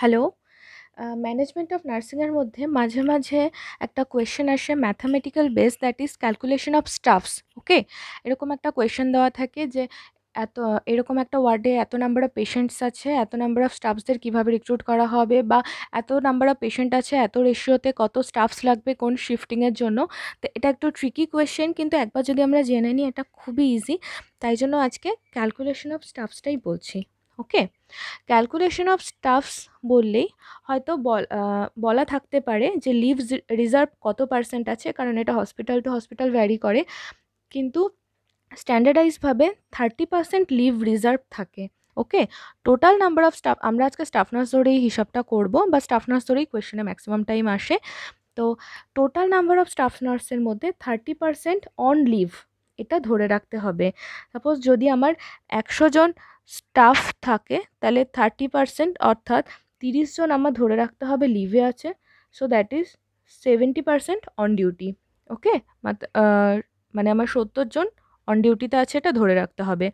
hello management of নার্সিংয়ের মধ্যে মাঝে মাঝে একটা কোয়েশ্চেন আসে mathematical base that is calculation of staffs okay এরকম একটা কোয়েশ্চেন দেওয়া থাকে যে এত এরকম একটা ওয়ার্ডে এত নাম্বার অফ পেশেন্টস আছে এত নাম্বার অফ স্টাফসদের কীভাবে রিক্রুট করা হবে বা এত নাম্বার অফ পেশেন্ট আছে এত রেশিওতে কত স্টাফস লাগবে কোন শিফটিংয়ের জন্য তো এটা একটু ট্রিকি কোয়েশ্চেন কিন্তু একবার যদি আমরা জেনে নিই এটা খুবই ইজি তাই জন্য আজকে ক্যালকুলেশন অফ স্টাফসটাই বলছি ওকে ক্যালকুলেশন অফ স্টাফস বললেই হয়তো বলা থাকতে পারে যে লিভস রিজার্ভ কত পার্সেন্ট আছে কারণ এটা হসপিটাল টু হসপিটাল ভ্যারি করে কিন্তু স্ট্যান্ডার্ডাইজভাবে থার্টি পার্সেন্ট লিভ রিজার্ভ থাকে okay total number of staff আমরা আজকে স্টাফ নার্স ধরেই হিসাবটা করবো বা স্টাফ নার্স ধরেই কোয়েশনে ম্যাক্সিমাম টাইম আসে তো টোটাল নাম্বার অফ স্টাফ নার্সের মধ্যে থার্টি পার্সেন্ট অন লিভ এটা ধরে রাখতে হবে সাপোজ যদি আমার একশো জন স্টাফ থাকে তাহলে থার্টি পার্সেন্ট অর্থাৎ তিরিশ জন আমার ধরে রাখতে হবে লিভে আছে so that is seventy percent on duty okay মানে আমার সত্তর জন অন ডিউটিতে আছে এটা ধরে রাখতে হবে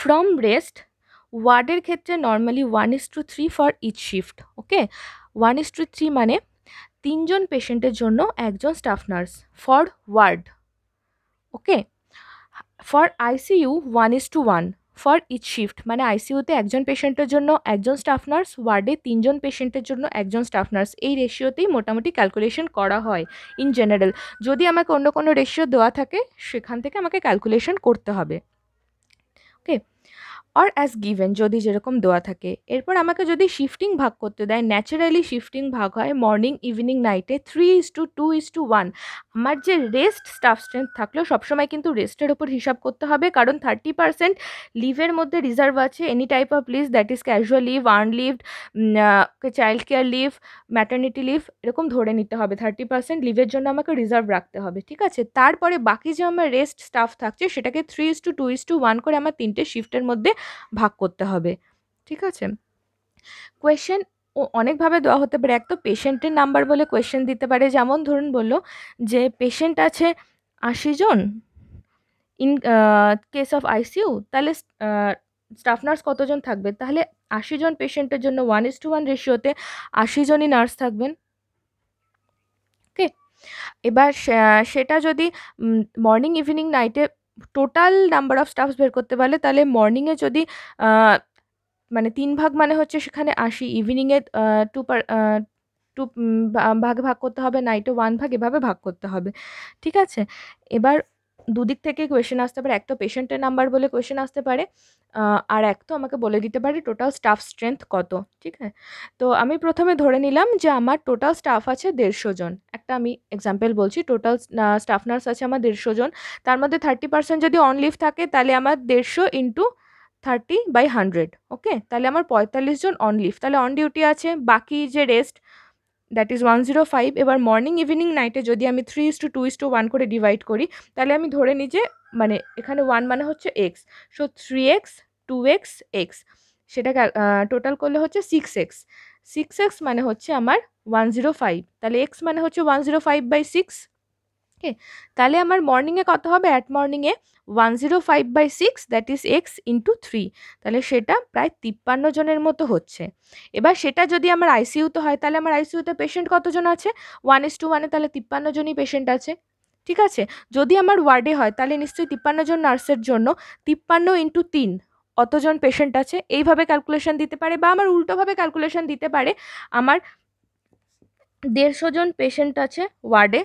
ফ্রম রেস্ট ওয়ার্ডের ক্ষেত্রে normally one is to three for each shift okay one is to three মানে তিনজন পেশেন্টের জন্য একজন staff nurse for ward okay for ICU one is two one for each shift মানে আইসিইউতে একজন পেশেন্টের জন্য একজন স্টাফ নার্স ওয়ার্ডে তিনজন পেশেন্টের জন্য একজন স্টাফ নার্স এই রেশিওতেই মোটামুটি ক্যালকুলেশন করা হয় ইন জেনারেল যদি আমাকে অন্য কোনো রেশিও দেওয়া থাকে সেখান থেকে আমাকে ক্যালকুলেশন করতে হবে ওকে অর অ্যাজ গিভেন যদি যেরকম দেওয়া থাকে এরপর আমাকে যদি শিফটিং ভাগ করতে দেয় ন্যাচারালি শিফটিং ভাগ হয় মর্নিং ইভিনিং নাইটে three is to two two two to one যে রেস্ট স্টাফ স্ট্রেংথ থাকলেও সবসময় কিন্তু রেস্টের ওপর হিসাব করতে হবে কারণ থার্টি পার্সেন্ট লিভের মধ্যে রিজার্ভ আছে any type of leave that is casual leave earn leave child care leave maternity leave এরকম ধরে নিতে হবে থার্টি পার্সেন্ট লিভের জন্য আমাকে রিজার্ভ রাখতে হবে ঠিক আছে তারপরে বাকি যে আমার রেস্ট স্টাফ থাকছে সেটাকে three is to two two two to করে আমার তিনটে শিফট গিফটের মধ্যে ভাগ করতে হবে ঠিক আছে কোয়েশ্চেন ও অনেকভাবে দেওয়া হতে পারে এক তো পেশেন্টের নাম্বার বলে কোয়েশ্চেন দিতে পারে যেমন ধরুন বললো যে পেশেন্ট আছে আশি জন ইন কেস অফ আইসিউ তাহলে স্টাফ নার্স কতজন থাকবে তাহলে আশি জন পেশেন্টের জন্য ওয়ান ইস টু ওয়ান রেশিওতে আশি জনই নার্স থাকবেন ওকে এবার সেটা যদি মর্নিং ইভিনিং নাইটে টোটাল নাম্বার অফ স্টাফস বের করতে পারলে তাহলে মর্নিংয়ে যদি মানে তিন ভাগ মানে হচ্ছে সেখানে আসি ইভিনিংয়ে টু পার টু ভাগে ভাগ করতে হবে নাইটে ওয়ান ভাগ এভাবে ভাগ করতে হবে ঠিক আছে এবার দুদিক থেকে কোয়েশ্চেন আসতে পারে এক তো পেশেন্টের নাম্বার বলে কোয়েশ্চেন আসতে পারে আর এক তো আমাকে বলে দিতে পারে টোটাল স্টাফ স্ট্রেংথ কত ঠিক আছে তো আমি প্রথমে ধরে নিলাম যে আমার টোটাল স্টাফ আছে দেড়শো জন একটা আমি এক্সাম্পল বলছি টোটাল স্টাফ নার্স আছে আমার দেড়শো জন তার মধ্যে থার্টি পার্সেন্ট যদি অন লিভ থাকে তাহলে আমার দেড়শো into thirty by hundred okay তাহলে আমার পঁয়তাল্লিশ জন অন লিভ তাহলে অন ডিউটি আছে বাকি যে rest that is one zero five এবার মর্নিং ইভিনিং নাইটে যদি আমি three is to two two two to করে ডিভাইড করি তাহলে আমি ধরে নিই যে মানে এখানে ওয়ান মানে হচ্ছে x so three x two x x সেটাকে টোটাল করলে হচ্ছে সিক্স এক্স সিক্স এক্স মানে হচ্ছে আমার ওয়ান জিরো ফাইভ তাহলে এক্স মানে হচ্ছে one zero five by six okay তাহলে আমার মর্নিংয়ে কত হবে অ্যাট মর্নিংয়ে one zero five by six that is x into three তাহলে সেটা প্রায় তিপ্পান্ন জনের মতো হচ্ছে এবার সেটা যদি আমার আইসিইউতে হয় তাহলে আমার আইসিইউতে পেশেন্ট কতজন আছে ওয়ান ইস টু ওয়ানে তাহলে তিপ্পান্ন জনই পেশেন্ট আছে ঠিক আছে যদি আমার ওয়ার্ডে হয় তাহলে নিশ্চয়ই তিপ্পান্ন জন নার্সের জন্য তিপ্পান্ন ইন্টু তিন অতজন পেশেন্ট আছে এইভাবে ক্যালকুলেশন দিতে পারে বা আমার উল্টোভাবে ক্যালকুলেশন দিতে পারে আমার দেড়শো জন পেশেন্ট আছে ওয়ার্ডে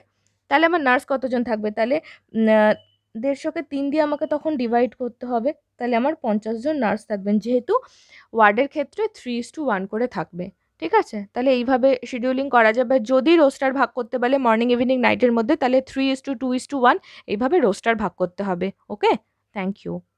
তাহলে আমার নার্স কতজন থাকবে তাহলে দেড়শোকে তিন দিয়ে আমাকে তখন ডিভাইড করতে হবে তাহলে আমার পঞ্চাশ জন নার্স থাকবেন যেহেতু ওয়ার্ডের ক্ষেত্রে থ্রি ইস টু ওয়ান করে থাকবে ঠিক আছে তাহলে এইভাবে শিডিউলিং করা যাবে যদি রোস্টার ভাগ করতে পারে মর্নিং ইভিনিং নাইটের মধ্যে তাহলে three is to two two two to one roster ভাগ করতে হবে ওকে থ্যাংক ইউ